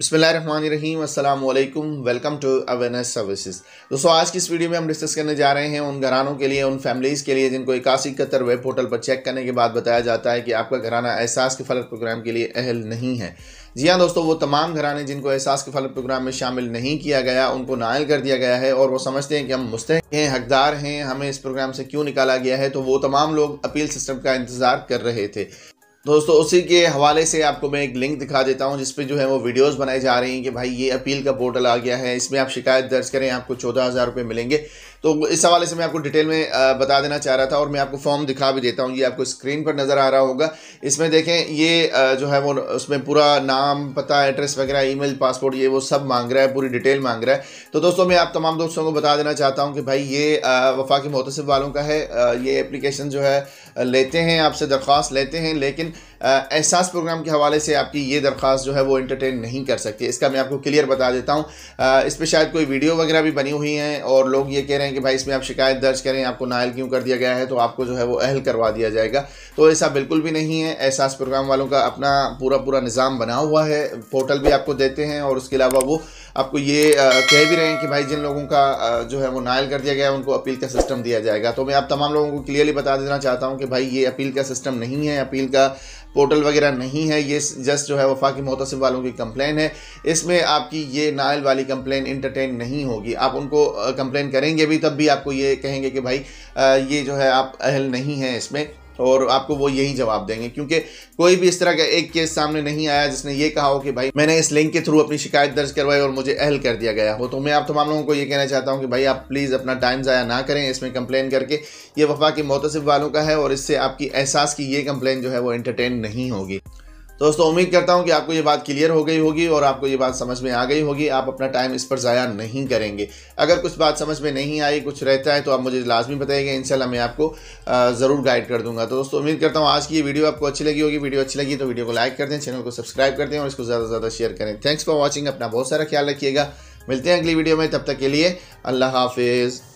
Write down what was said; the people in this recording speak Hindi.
अस्सलाम वालेकुम वेलकम टू अवेयरनेस सर्विसेज दोस्तों आज की इस वीडियो में हम डिस्कस करने जा रहे हैं उन घरानों के लिए उन फैमिलीज़ के लिए जिनको इक्यासी इकहत्तर वेब पोर्टल पर चेक करने के बाद बताया जाता है कि आपका घराना एहसास के फलक प्रोग्राम के लिए अहल नहीं है जी हाँ दोस्तों वो तमाम घराने जिनको एहसास के फलक प्रोग्राम में शामिल नहीं किया गया उनको नायल कर दिया गया है और वो समझते हैं कि हम मुस्तक हैं हकदार हैं हमें इस प्रोग्राम से क्यों निकाला गया है तो वो तमाम लोग अपील सिस्टम का इंतज़ार कर रहे थे दोस्तों उसी के हवाले से आपको मैं एक लिंक दिखा देता हूं जिसपे जो है वो वीडियोस बनाई जा रही हैं कि भाई ये अपील का पोर्टल आ गया है इसमें आप शिकायत दर्ज करें आपको चौदह हज़ार रुपये मिलेंगे तो इस हवाले से मैं आपको डिटेल में बता देना चाह रहा था और मैं आपको फॉर्म दिखा भी देता हूँ ये आपको स्क्रीन पर नज़र आ रहा होगा इसमें देखें ये जो है वो उसमें पूरा नाम पता एड्रेस वगैरह ई पासपोर्ट ये वो सब मांग रहा है पूरी डिटेल मांग रहा है तो दोस्तों मैं आप तमाम दोस्तों को बता देना चाहता हूँ कि भाई ये वफाक के वालों का है ये अप्लीकेशन जो है लेते हैं आपसे दरख्वास्त लेते हैं लेकिन एहसास प्रोग्राम के हवाले से आपकी ये दरख्वास्त जो है वो इंटरटेन नहीं कर सकती इसका मैं आपको क्लियर बता देता हूँ इस पर शायद कोई वीडियो वगैरह भी बनी हुई हैं और लोग ये कह रहे हैं कि भाई इसमें आप शिकायत दर्ज करें आपको नायल क्यों कर दिया गया है तो आपको जो है वो अहल करवा दिया जाएगा तो ऐसा बिल्कुल भी नहीं है एहसास प्रोग्राम वालों का अपना पूरा पूरा निज़ाम बना हुआ है पोर्टल भी आपको देते हैं और उसके अलावा वो आपको ये कह भी रहे हैं कि भाई जिन लोगों का जो है वो नायल कर दिया गया है उनको अपील का सिस्टम दिया जाएगा तो मैं आप तमाम लोगों को क्लियरली बता देना चाहता हूँ कि भाई ये अपील का सिस्टम नहीं है अपील का पोर्टल वगैरह नहीं है ये जस्ट जो है वफा के वालों की कंप्लेन है इसमें आपकी ये नायल वाली कंप्लेन इंटरटेन नहीं होगी आप उनको कंप्लेन करेंगे भी तब भी आपको ये कहेंगे कि भाई ये जो है आप अहल नहीं हैं इसमें और आपको वो यही जवाब देंगे क्योंकि कोई भी इस तरह का एक केस सामने नहीं आया जिसने ये कहा हो कि भाई मैंने इस लिंक के थ्रू अपनी शिकायत दर्ज करवाई और मुझे अहल कर दिया गया हो तो मैं आप तमाम लोगों को ये कहना चाहता हूँ कि भाई आप प्लीज़ अपना टाइम ज़ाया ना करें इसमें कंप्लेन करके ये वफा के मोतसब वालों का है और इससे आपकी एहसास की ये कंप्लेन जो है वो एंटरटेन नहीं होगी दोस्तों उम्मीद करता हूँ कि आपको ये बात क्लियर हो गई होगी और आपको ये बात समझ में आ गई होगी आप अपना टाइम इस पर ज़ाया नहीं करेंगे अगर कुछ बात समझ में नहीं आई कुछ रहता है तो आप मुझे लाजमी बताइए इन मैं आपको ज़रूर गाइड कर दूंगा तो दोस्तों उम्मीद करता हूँ आज की ये वीडियो आपको अच्छी लगी होगी वीडियो अच्छी लगी तो वीडियो को लाइक कर दें चैनल को सब्सक्राइब कर दें और इसको ज़्यादा से ज़्यादा शेयर करें थैंक्स फॉर वॉचिंग अपना बहुत सारा ख्याल रखिएगा मिलते हैं अगली वीडियो में तब तक के लिए अल्लाह हाफिज़